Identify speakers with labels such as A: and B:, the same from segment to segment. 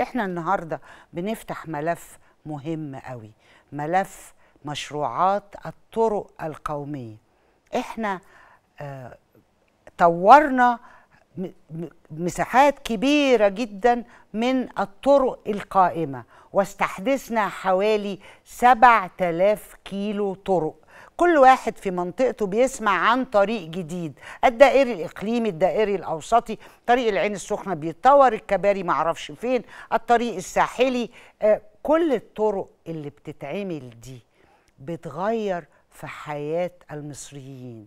A: احنا النهارده بنفتح ملف مهم قوي ملف مشروعات الطرق القوميه احنا آه، طورنا مساحات كبيره جدا من الطرق القائمه واستحدثنا حوالي 7000 كيلو طرق كل واحد في منطقته بيسمع عن طريق جديد الدائري الإقليمي الدائري الأوسطي طريق العين السخنة بيتطور الكباري معرفش فين الطريق الساحلي آه، كل الطرق اللي بتتعمل دي بتغير في حياة المصريين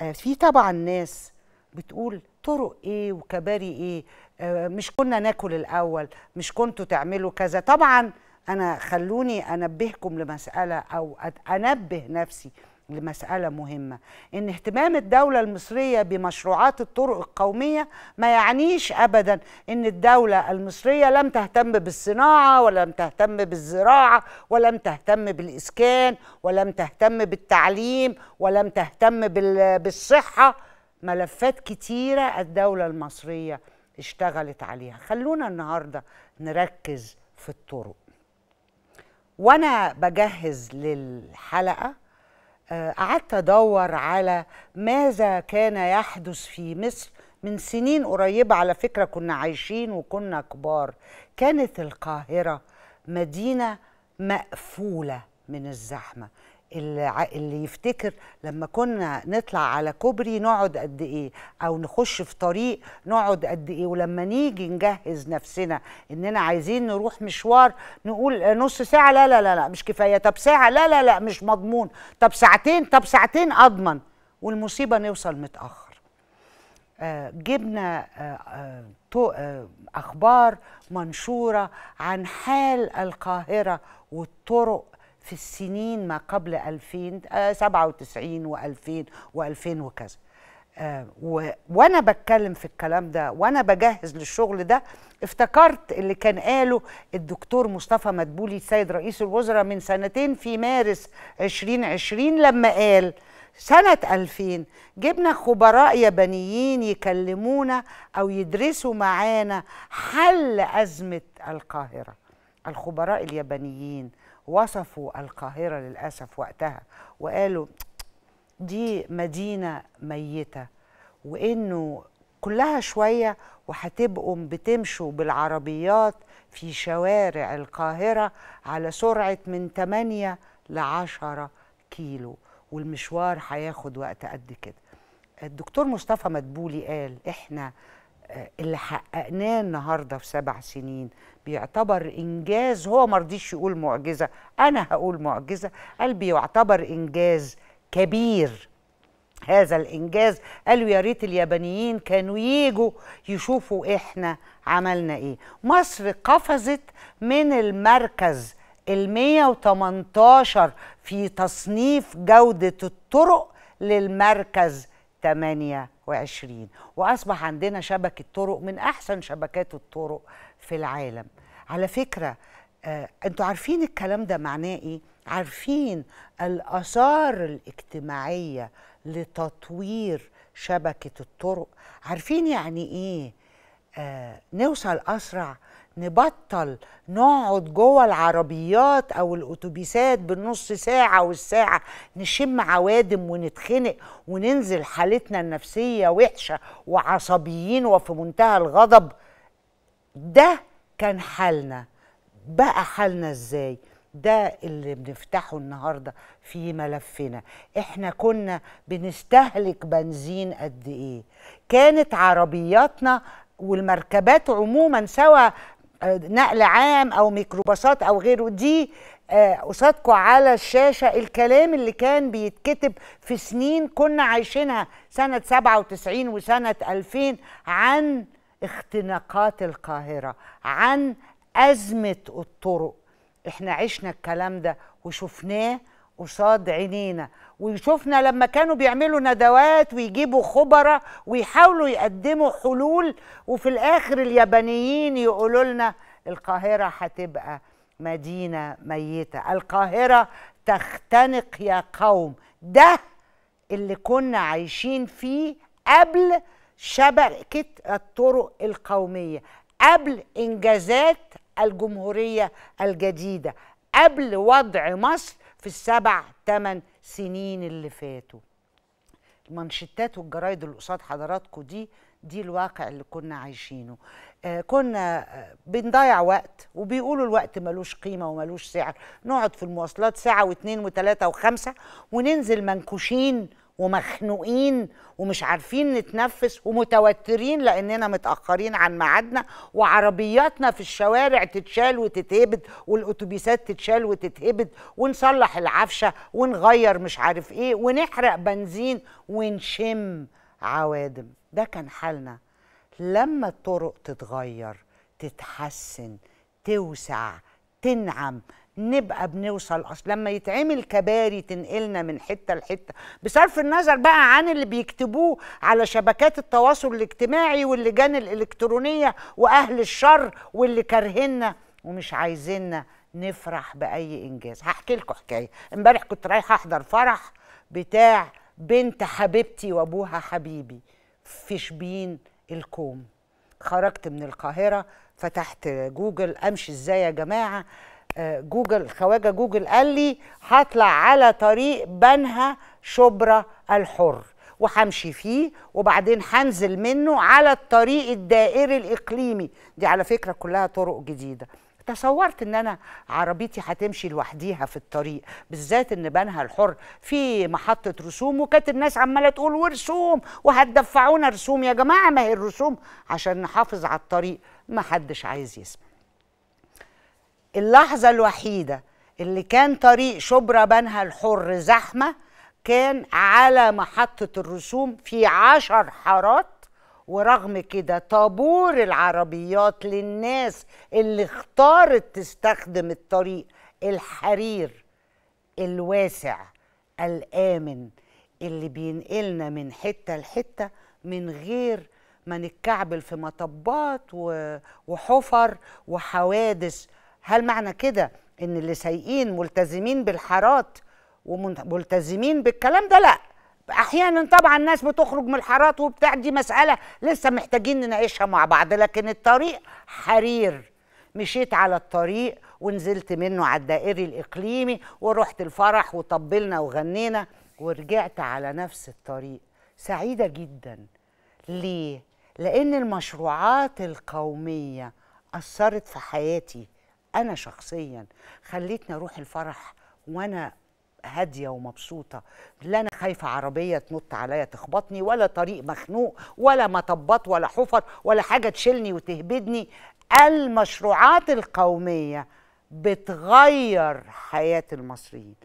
A: آه، في طبعا ناس بتقول طرق ايه وكباري ايه آه، مش كنا ناكل الاول مش كنتوا تعملوا كذا طبعا انا خلوني انبهكم لمساله او انبه نفسي لمسألة مهمة إن اهتمام الدولة المصرية بمشروعات الطرق القومية ما يعنيش أبدا إن الدولة المصرية لم تهتم بالصناعة ولم تهتم بالزراعة ولم تهتم بالإسكان ولم تهتم بالتعليم ولم تهتم بالصحة ملفات كتيرة الدولة المصرية اشتغلت عليها خلونا النهاردة نركز في الطرق وانا بجهز للحلقه آه، قعدت ادور على ماذا كان يحدث في مصر من سنين قريبه على فكره كنا عايشين وكنا كبار كانت القاهره مدينه مقفوله من الزحمه اللي يفتكر لما كنا نطلع على كوبري نقعد قد ايه او نخش في طريق نقعد قد ايه ولما نيجي نجهز نفسنا اننا عايزين نروح مشوار نقول نص ساعه لا لا لا لا مش كفايه طب ساعه لا لا لا مش مضمون طب ساعتين طب ساعتين اضمن والمصيبه نوصل متاخر آه جبنا آه آه, آه، اخبار منشوره عن حال القاهره والطرق في السنين ما قبل 2000 97 و2000 و2000 وكذا آه، وانا بتكلم في الكلام ده وانا بجهز للشغل ده افتكرت اللي كان قاله الدكتور مصطفى مدبولي السيد رئيس الوزراء من سنتين في مارس 2020 لما قال سنة 2000 جبنا خبراء يابانيين يكلمونا أو يدرسوا معانا حل أزمة القاهرة الخبراء اليابانيين وصفوا القاهرة للأسف وقتها وقالوا دي مدينة ميتة وإنه كلها شوية وهتبقوا بتمشوا بالعربيات في شوارع القاهرة على سرعة من 8 ل 10 كيلو والمشوار هياخد وقت قد كده الدكتور مصطفى مدبولي قال احنا اللي حققناه النهارده في سبع سنين بيعتبر انجاز هو ما رضيش يقول معجزه انا هقول معجزه قال بيعتبر انجاز كبير هذا الانجاز قالوا يا ريت اليابانيين كانوا ييجوا يشوفوا احنا عملنا ايه مصر قفزت من المركز ال 118 في تصنيف جوده الطرق للمركز 8 وعشرين وأصبح عندنا شبكة طرق من أحسن شبكات الطرق في العالم على فكرة آه، أنتوا عارفين الكلام ده معناه إيه؟ عارفين الآثار الاجتماعية لتطوير شبكة الطرق عارفين يعني إيه آه، نوصل اسرع نبطل نقعد جوه العربيات او الاتوبيسات بالنص ساعه والساعه نشم عوادم ونتخنق وننزل حالتنا النفسيه وحشه وعصبيين وفي منتهى الغضب ده كان حالنا بقى حالنا ازاي ده اللي بنفتحه النهارده في ملفنا احنا كنا بنستهلك بنزين قد ايه كانت عربياتنا والمركبات عموما سواء آه، نقل عام او ميكروباصات او غيره دي قصادكم آه، على الشاشه الكلام اللي كان بيتكتب في سنين كنا عايشينها سنه 97 وسنه 2000 عن اختناقات القاهره عن ازمه الطرق احنا عشنا الكلام ده وشفناه قصاد عينينا وشفنا لما كانوا بيعملوا ندوات ويجيبوا خبراء ويحاولوا يقدموا حلول وفي الاخر اليابانيين يقولوا لنا القاهره هتبقى مدينه ميته القاهره تختنق يا قوم ده اللي كنا عايشين فيه قبل شبكه الطرق القوميه قبل انجازات الجمهوريه الجديده قبل وضع مصر في السبع ثمان سنين اللي فاتوا المنشطات والجرايد اللي قصاد حضراتكم دي دي الواقع اللي كنا عايشينه آه كنا آه، بنضيع وقت وبيقولوا الوقت ملوش قيمة وملوش سعر نقعد في المواصلات ساعة واثنين وثلاثة وخمسة وننزل منكوشين ومخنوقين ومش عارفين نتنفس ومتوترين لاننا متاخرين عن ميعادنا وعربياتنا في الشوارع تتشال وتتهبد والاتوبيسات تتشال وتتهبد ونصلح العفشه ونغير مش عارف ايه ونحرق بنزين ونشم عوادم ده كان حالنا لما الطرق تتغير تتحسن توسع تنعم نبقى بنوصل اصل لما يتعمل كباري تنقلنا من حته لحته بصرف النظر بقى عن اللي بيكتبوه على شبكات التواصل الاجتماعي واللجان الالكترونيه واهل الشر واللي كارهنا ومش عايزيننا نفرح باي انجاز هحكي لكم حكايه امبارح كنت رايحه احضر فرح بتاع بنت حبيبتي وابوها حبيبي في شبين الكوم خرجت من القاهره فتحت جوجل امشي ازاي يا جماعه جوجل خواجه جوجل قال لي هطلع على طريق بنها شبرا الحر وهمشي فيه وبعدين هنزل منه على الطريق الدائري الاقليمي دي على فكره كلها طرق جديده تصورت ان انا عربيتي هتمشي لوحديها في الطريق بالذات ان بنها الحر في محطه رسوم وكانت الناس عماله تقول ورسوم وهتدفعونا رسوم يا جماعه ما هي الرسوم عشان نحافظ على الطريق ما حدش عايز يسمع اللحظة الوحيدة اللي كان طريق شبرا بنها الحر زحمة كان على محطة الرسوم في عشر حارات ورغم كده طابور العربيات للناس اللي اختارت تستخدم الطريق الحرير الواسع الآمن اللي بينقلنا من حتة لحتة من غير ما نتكعبل في مطبات وحفر وحوادث هل معنى كده ان اللي سايقين ملتزمين بالحارات وملتزمين بالكلام ده لا احيانا طبعا الناس بتخرج من الحارات وبتاع دي مساله لسه محتاجين نناقشها مع بعض لكن الطريق حرير مشيت على الطريق ونزلت منه على الدائري الاقليمي ورحت الفرح وطبلنا وغنينا ورجعت على نفس الطريق سعيده جدا ليه لان المشروعات القوميه اثرت في حياتي انا شخصيا خلتني اروح الفرح وانا هاديه ومبسوطه لا انا خايفه عربيه تنط عليا تخبطني ولا طريق مخنوق ولا مطبات ولا حفر ولا حاجه تشيلني وتهبدني المشروعات القوميه بتغير حياه المصريين